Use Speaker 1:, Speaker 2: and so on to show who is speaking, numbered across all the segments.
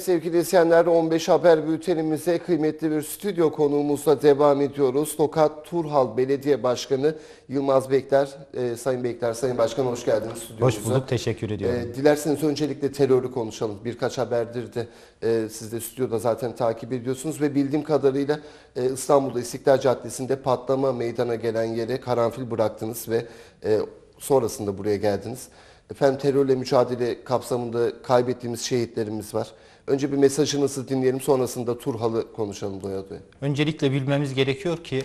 Speaker 1: Sevgili izleyenler 15 Haber Bültenimize kıymetli bir stüdyo konuğumuzla devam ediyoruz. Tokat Turhal Belediye Başkanı Yılmaz Bekler. E, Sayın Bekler, Sayın Başkan hoş geldiniz stüdyomuza. Hoş bulduk, teşekkür ediyorum. E, dilerseniz öncelikle terörü konuşalım. Birkaç haberdir de e, siz de stüdyoda zaten takip ediyorsunuz. Ve bildiğim kadarıyla e, İstanbul'da İstiklal Caddesi'nde patlama meydana gelen yere karanfil bıraktınız ve e, sonrasında buraya geldiniz. Efendim terörle mücadele kapsamında kaybettiğimiz şehitlerimiz var. Önce bir mesajınızı dinleyelim sonrasında Turhal'ı konuşalım Doya Bey.
Speaker 2: Öncelikle bilmemiz gerekiyor ki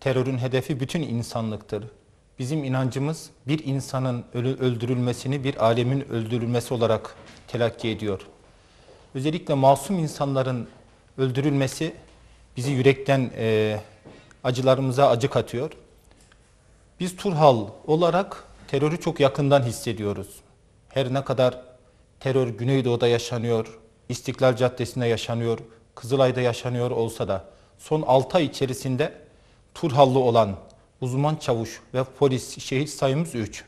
Speaker 2: terörün hedefi bütün insanlıktır. Bizim inancımız bir insanın öldürülmesini bir alemin öldürülmesi olarak telakki ediyor. Özellikle masum insanların öldürülmesi bizi yürekten e, acılarımıza acı katıyor. Biz Turhal olarak terörü çok yakından hissediyoruz. Her ne kadar terör Güneydoğu'da yaşanıyor, İstiklal Caddesi'nde yaşanıyor, Kızılay'da yaşanıyor olsa da son 6 ay içerisinde Turhallı olan uzman çavuş ve polis şehit sayımız 3.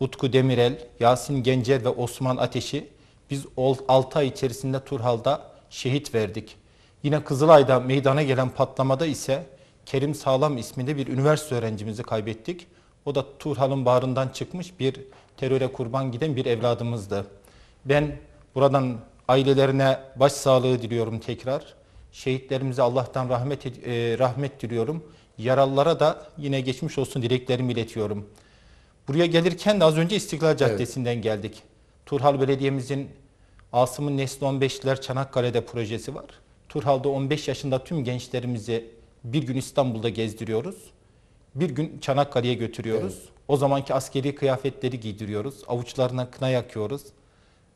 Speaker 2: Utku Demirel, Yasin Gencer ve Osman Ateş'i biz 6 ay içerisinde Turhal'da şehit verdik. Yine Kızılay'da meydana gelen patlamada ise Kerim Sağlam isminde bir üniversite öğrencimizi kaybettik. O da Turhal'ın bağrından çıkmış bir teröre kurban giden bir evladımızdı. Ben buradan Ailelerine başsağlığı diliyorum tekrar. Şehitlerimize Allah'tan rahmet e, rahmet diliyorum. Yaralılara da yine geçmiş olsun dileklerimi iletiyorum. Buraya gelirken de az önce İstiklal Caddesi'nden evet. geldik. Turhal Belediye'mizin Asım'ın Nesli 15'ler Çanakkale'de projesi var. Turhal'da 15 yaşında tüm gençlerimizi bir gün İstanbul'da gezdiriyoruz. Bir gün Çanakkale'ye götürüyoruz. Evet. O zamanki askeri kıyafetleri giydiriyoruz. Avuçlarına kına yakıyoruz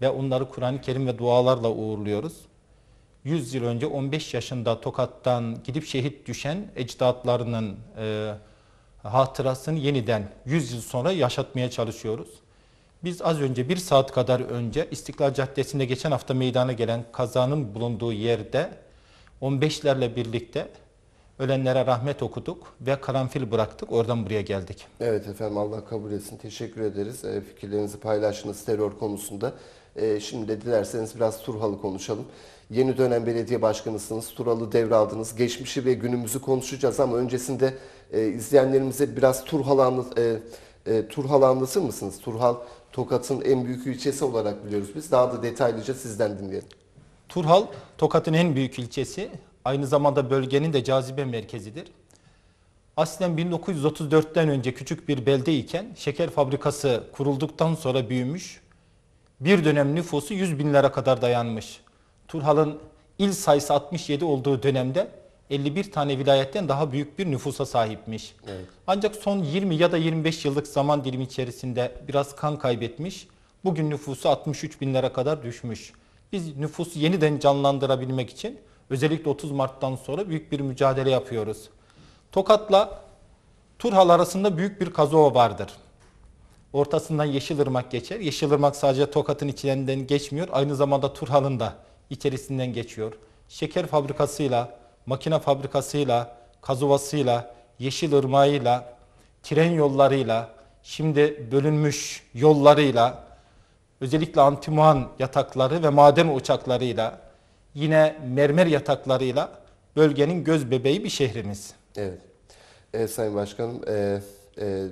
Speaker 2: ve onları Kur'an-ı Kerim ve dualarla uğurluyoruz. 100 yıl önce 15 yaşında Tokat'tan gidip şehit düşen ecdatlarının e, hatırasını yeniden 100 yıl sonra yaşatmaya çalışıyoruz. Biz az önce bir saat kadar önce İstiklal Caddesi'nde geçen hafta meydana gelen kazanın bulunduğu yerde 15'lerle birlikte ölenlere rahmet okuduk ve karanfil bıraktık. Oradan buraya geldik.
Speaker 1: Evet efendim Allah kabul etsin. Teşekkür ederiz. E, fikirlerinizi paylaştınız terör konusunda. E, şimdi de dilerseniz biraz Turhal'ı konuşalım. Yeni dönem belediye başkanısınız, Turhal'ı devraldınız. Geçmişi ve günümüzü konuşacağız ama öncesinde e, izleyenlerimize biraz Turhal'ı anlat, e, e, Turhal anlatır mısınız?
Speaker 2: Turhal Tokat'ın en büyük ilçesi olarak biliyoruz biz. Daha da detaylıca sizden dinleyelim. Turhal Tokat'ın en büyük ilçesi. Aynı zamanda bölgenin de cazibe merkezidir. Aslen 1934'ten önce küçük bir belde iken şeker fabrikası kurulduktan sonra büyümüş bir dönem nüfusu 100 binlere kadar dayanmış. Turhal'ın il sayısı 67 olduğu dönemde 51 tane vilayetten daha büyük bir nüfusa sahipmiş. Evet. Ancak son 20 ya da 25 yıllık zaman dilimi içerisinde biraz kan kaybetmiş. Bugün nüfusu 63 binlere kadar düşmüş. Biz nüfusu yeniden canlandırabilmek için özellikle 30 Mart'tan sonra büyük bir mücadele yapıyoruz. Tokat'la Turhal arasında büyük bir kazova vardır. Ortasından Yeşilırmak geçer. Yeşilırmak sadece Tokat'ın içlerinden geçmiyor. Aynı zamanda Turhal'ın da içerisinden geçiyor. Şeker fabrikasıyla, makine fabrikasıyla, kazuvasıyla, Yeşilırmak'ıyla, tren yollarıyla, şimdi bölünmüş yollarıyla, özellikle antimuan yatakları ve maden uçaklarıyla, yine mermer yataklarıyla bölgenin göz bebeği bir şehrimiz.
Speaker 1: Evet. E, Sayın Başkanım, e, e,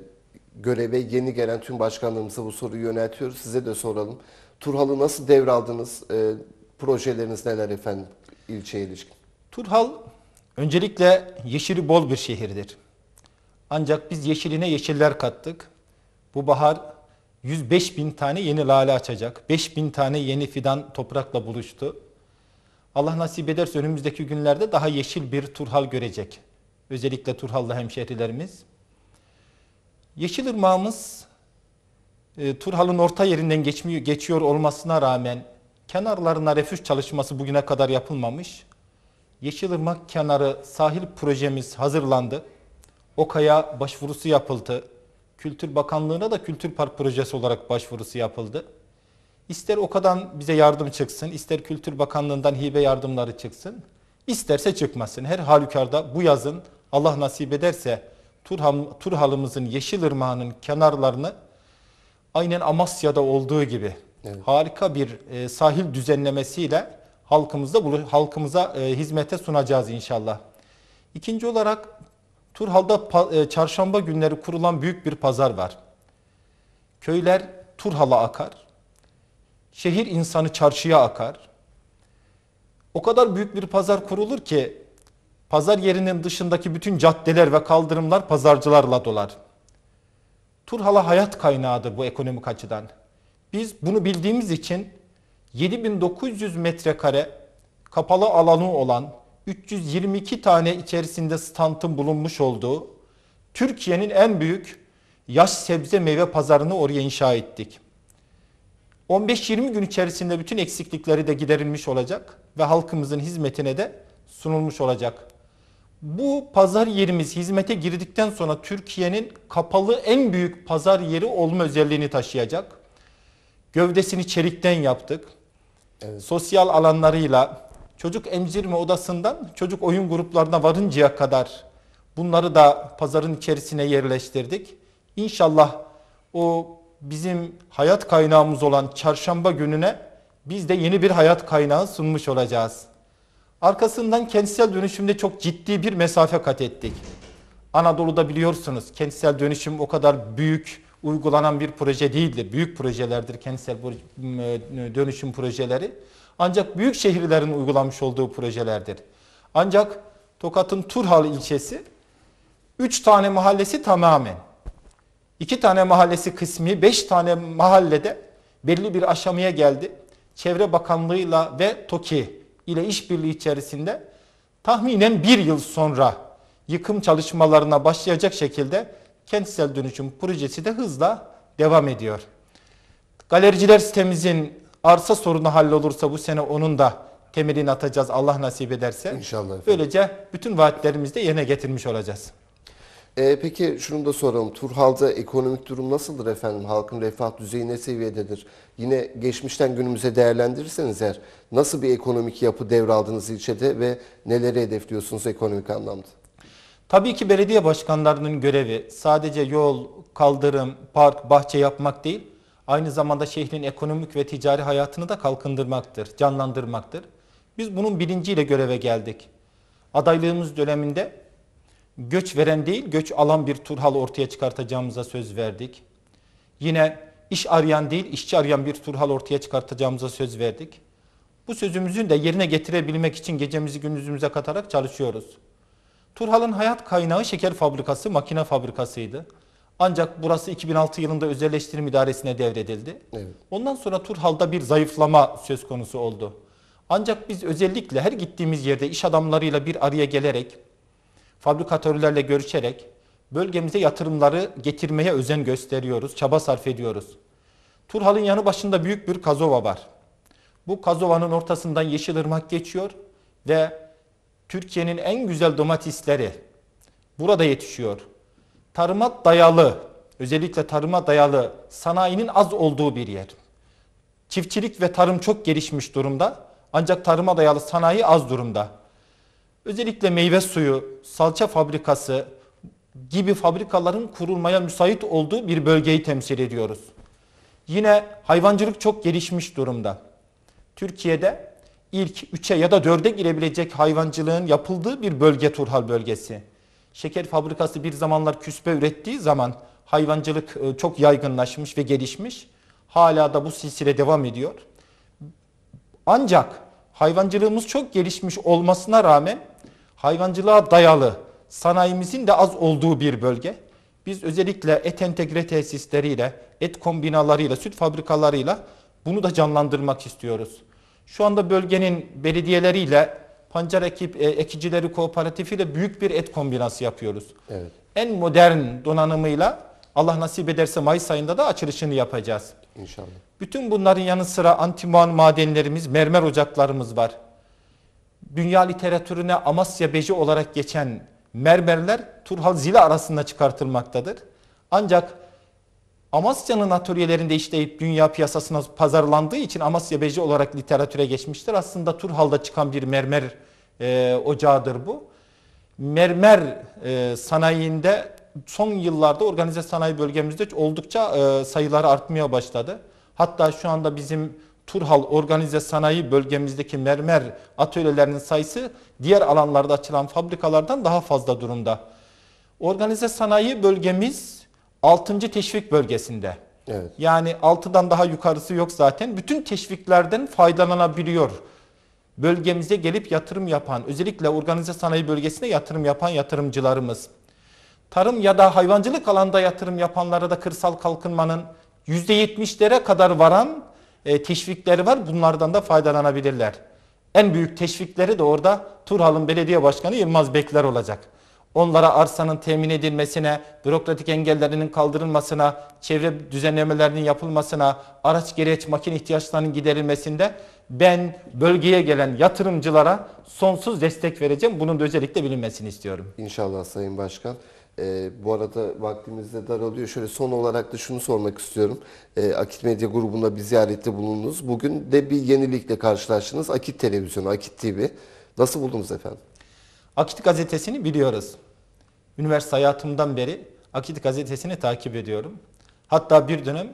Speaker 1: göreve yeni gelen tüm başkanlarımıza bu soruyu yöneltiyoruz. Size de soralım. Turhal'ı nasıl devraldınız? E, projeleriniz
Speaker 2: neler efendim ilçeye ilişkin? Turhal öncelikle yeşili bol bir şehirdir. Ancak biz yeşiline yeşiller kattık. Bu bahar 105 bin tane yeni lale açacak. 5 bin tane yeni fidan toprakla buluştu. Allah nasip ederse önümüzdeki günlerde daha yeşil bir Turhal görecek. Özellikle Turhal'la hemşehrilerimiz. Yeşilırmağımız e, Turhal'ın orta yerinden geçmiyor, geçiyor olmasına rağmen kenarlarına refüj çalışması bugüne kadar yapılmamış. Yeşilırmak kenarı sahil projemiz hazırlandı. OKA'ya başvurusu yapıldı. Kültür Bakanlığı'na da Kültür Park projesi olarak başvurusu yapıldı. İster OKA'dan bize yardım çıksın, ister Kültür Bakanlığı'ndan hibe yardımları çıksın, isterse çıkmasın. Her halükarda bu yazın Allah nasip ederse Turham, Turhalımızın Yeşilırmağı'nın kenarlarını aynen Amasya'da olduğu gibi evet. harika bir e, sahil düzenlemesiyle halkımızda halkımıza e, hizmete sunacağız inşallah. İkinci olarak Turhal'da e, çarşamba günleri kurulan büyük bir pazar var. Köyler Turhal'a akar. Şehir insanı çarşıya akar. O kadar büyük bir pazar kurulur ki Pazar yerinin dışındaki bütün caddeler ve kaldırımlar pazarcılarla dolar. Turhala hayat kaynağıdır bu ekonomik açıdan. Biz bunu bildiğimiz için 7900 metrekare kapalı alanı olan 322 tane içerisinde standın bulunmuş olduğu Türkiye'nin en büyük yaş sebze meyve pazarını oraya inşa ettik. 15-20 gün içerisinde bütün eksiklikleri de giderilmiş olacak ve halkımızın hizmetine de sunulmuş olacak bu pazar yerimiz hizmete girdikten sonra Türkiye'nin kapalı en büyük pazar yeri olma özelliğini taşıyacak. Gövdesini çelikten yaptık. Evet. Sosyal alanlarıyla çocuk emzirme odasından çocuk oyun gruplarına varıncaya kadar bunları da pazarın içerisine yerleştirdik. İnşallah o bizim hayat kaynağımız olan çarşamba gününe biz de yeni bir hayat kaynağı sunmuş olacağız. Arkasından kentsel dönüşümde çok ciddi bir mesafe kat ettik. Anadolu'da biliyorsunuz kentsel dönüşüm o kadar büyük uygulanan bir proje değildir. Büyük projelerdir kentsel dönüşüm projeleri. Ancak büyük şehirlerin uygulamış olduğu projelerdir. Ancak Tokat'ın Turhal ilçesi 3 tane mahallesi tamamen, 2 tane mahallesi kısmi, 5 tane mahallede belli bir aşamaya geldi. Çevre Bakanlığı'yla ve TOKİ ile işbirliği içerisinde tahminen bir yıl sonra yıkım çalışmalarına başlayacak şekilde kentsel dönüşüm projesi de hızla devam ediyor. Galericiler sitemizin arsa sorunu hallolursa bu sene onun da temelini atacağız Allah nasip ederse. İnşallah. Efendim. Böylece bütün vaatlerimizi de yerine getirmiş olacağız.
Speaker 1: E, peki şunu da soralım. Turhal'da ekonomik durum nasıldır efendim? Halkın refah düzeyi ne seviyededir? Yine geçmişten günümüze değerlendirirseniz eğer nasıl bir ekonomik yapı devraldınız ilçede ve neleri hedefliyorsunuz ekonomik anlamda?
Speaker 2: Tabii ki belediye başkanlarının görevi sadece yol, kaldırım, park, bahçe yapmak değil, aynı zamanda şehrin ekonomik ve ticari hayatını da kalkındırmaktır, canlandırmaktır. Biz bunun bilinciyle göreve geldik. Adaylığımız döneminde göç veren değil göç alan bir turhal ortaya çıkartacağımıza söz verdik. Yine iş arayan değil işçi arayan bir turhal ortaya çıkartacağımıza söz verdik. Bu sözümüzün de yerine getirebilmek için gecemizi gündüzümüze katarak çalışıyoruz. Turhal'ın hayat kaynağı şeker fabrikası, makine fabrikasıydı. Ancak burası 2006 yılında özelleştirme idaresine devredildi. Evet. Ondan sonra Turhal'da bir zayıflama söz konusu oldu. Ancak biz özellikle her gittiğimiz yerde iş adamlarıyla bir araya gelerek fabrikatörlerle görüşerek bölgemize yatırımları getirmeye özen gösteriyoruz, çaba sarf ediyoruz. Turhal'ın yanı başında büyük bir kazova var. Bu kazovanın ortasından Yeşilırmak geçiyor ve Türkiye'nin en güzel domatesleri burada yetişiyor. Tarıma dayalı, özellikle tarıma dayalı sanayinin az olduğu bir yer. Çiftçilik ve tarım çok gelişmiş durumda ancak tarıma dayalı sanayi az durumda. Özellikle meyve suyu, salça fabrikası gibi fabrikaların kurulmaya müsait olduğu bir bölgeyi temsil ediyoruz. Yine hayvancılık çok gelişmiş durumda. Türkiye'de ilk 3'e ya da 4'e girebilecek hayvancılığın yapıldığı bir bölge Turhal bölgesi. Şeker fabrikası bir zamanlar küspe ürettiği zaman hayvancılık e, çok yaygınlaşmış ve gelişmiş. Hala da bu silsile devam ediyor. Ancak hayvancılığımız çok gelişmiş olmasına rağmen hayvancılığa dayalı sanayimizin de az olduğu bir bölge. Biz özellikle et entegre tesisleriyle, et kombinalarıyla, süt fabrikalarıyla bunu da canlandırmak istiyoruz. Şu anda bölgenin belediyeleriyle pancar ekip, e, ekicileri kooperatifiyle büyük bir et kombinası yapıyoruz. Evet. En modern donanımıyla Allah nasip ederse Mayıs ayında da açılışını yapacağız. İnşallah. Bütün bunların yanı sıra antimuan madenlerimiz, mermer ocaklarımız var dünya literatürüne Amasya Beji olarak geçen mermerler Turhal zili arasında çıkartılmaktadır. Ancak Amasya'nın atölyelerinde işleyip dünya piyasasına pazarlandığı için Amasya Beji olarak literatüre geçmiştir. Aslında Turhal'da çıkan bir mermer e, ocağıdır bu. Mermer e, sanayiinde son yıllarda organize sanayi bölgemizde oldukça e, sayıları artmaya başladı. Hatta şu anda bizim Turhal Organize Sanayi bölgemizdeki mermer atölyelerinin sayısı diğer alanlarda açılan fabrikalardan daha fazla durumda. Organize sanayi bölgemiz 6. teşvik bölgesinde. Evet. Yani 6'dan daha yukarısı yok zaten. Bütün teşviklerden faydalanabiliyor. Bölgemize gelip yatırım yapan, özellikle organize sanayi bölgesine yatırım yapan yatırımcılarımız. Tarım ya da hayvancılık alanda yatırım yapanlara da kırsal kalkınmanın %70'lere kadar varan e, teşvikleri var. Bunlardan da faydalanabilirler. En büyük teşvikleri de orada Turhal'ın belediye başkanı Yılmaz Bekler olacak. Onlara arsanın temin edilmesine, bürokratik engellerinin kaldırılmasına, çevre düzenlemelerinin yapılmasına, araç gereç makine ihtiyaçlarının giderilmesinde ben bölgeye gelen yatırımcılara sonsuz destek vereceğim. Bunun da özellikle bilinmesini istiyorum.
Speaker 1: İnşallah Sayın Başkan. E, bu arada vaktimiz de daralıyor. Şöyle son olarak da şunu sormak istiyorum. E, Akit Medya grubunda bir ziyarette bulundunuz. Bugün de bir yenilikle karşılaştınız. Akit Televizyonu,
Speaker 2: Akit TV. Nasıl buldunuz efendim? Akit gazetesini biliyoruz. Üniversite hayatımdan beri Akit gazetesini takip ediyorum. Hatta bir dönem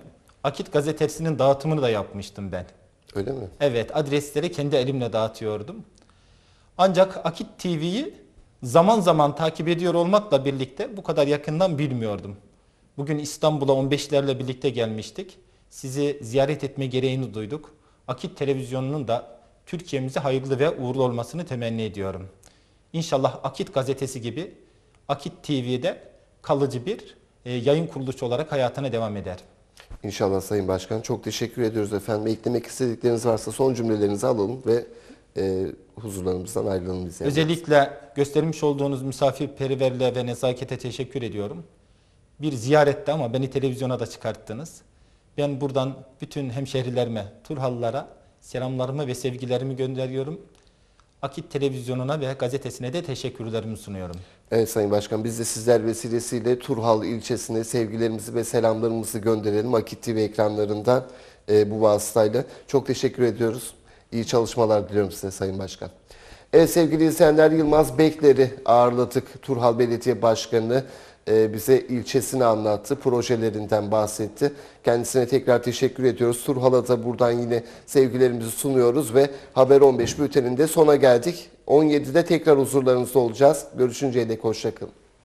Speaker 2: Akit gazetesinin dağıtımını da yapmıştım ben. Öyle mi? Evet adresleri kendi elimle dağıtıyordum. Ancak Akit TV'yi zaman zaman takip ediyor olmakla birlikte bu kadar yakından bilmiyordum. Bugün İstanbul'a 15'lerle birlikte gelmiştik. Sizi ziyaret etme gereğini duyduk. Akit Televizyonu'nun da Türkiye'mize hayırlı ve uğurlu olmasını temenni ediyorum. İnşallah Akit Gazetesi gibi Akit TV'de kalıcı bir e, yayın kuruluşu olarak hayatına devam eder.
Speaker 1: İnşallah Sayın Başkan. Çok teşekkür ediyoruz efendim. Eklemek istedikleriniz varsa son cümlelerinizi alalım ve e, huzurlarımızdan ayrılalım biz.
Speaker 2: Özellikle göstermiş olduğunuz misafirperverliğe ve nezakete teşekkür ediyorum. Bir ziyarette ama beni televizyona da çıkarttınız. Ben buradan bütün hemşehrilerime, Turhalılara selamlarımı ve sevgilerimi gönderiyorum. Akit televizyonuna ve gazetesine de teşekkürlerimi sunuyorum.
Speaker 1: Evet Sayın Başkan biz de sizler vesilesiyle Turhal ilçesine sevgilerimizi ve selamlarımızı gönderelim. Akit TV ekranlarından e, bu vasıtayla. Çok teşekkür ediyoruz. İyi çalışmalar diliyorum size Sayın Başkan. Evet sevgili izleyenler Yılmaz Bekler'i ağırladık. Turhal Belediye Başkanı e, bize ilçesini anlattı, projelerinden bahsetti. Kendisine tekrar teşekkür ediyoruz. Turhal'a da buradan yine sevgilerimizi sunuyoruz ve Haber 15 bülteninde sona geldik. 17'de tekrar huzurlarınızda olacağız. Görüşünceye dek hoşçakalın.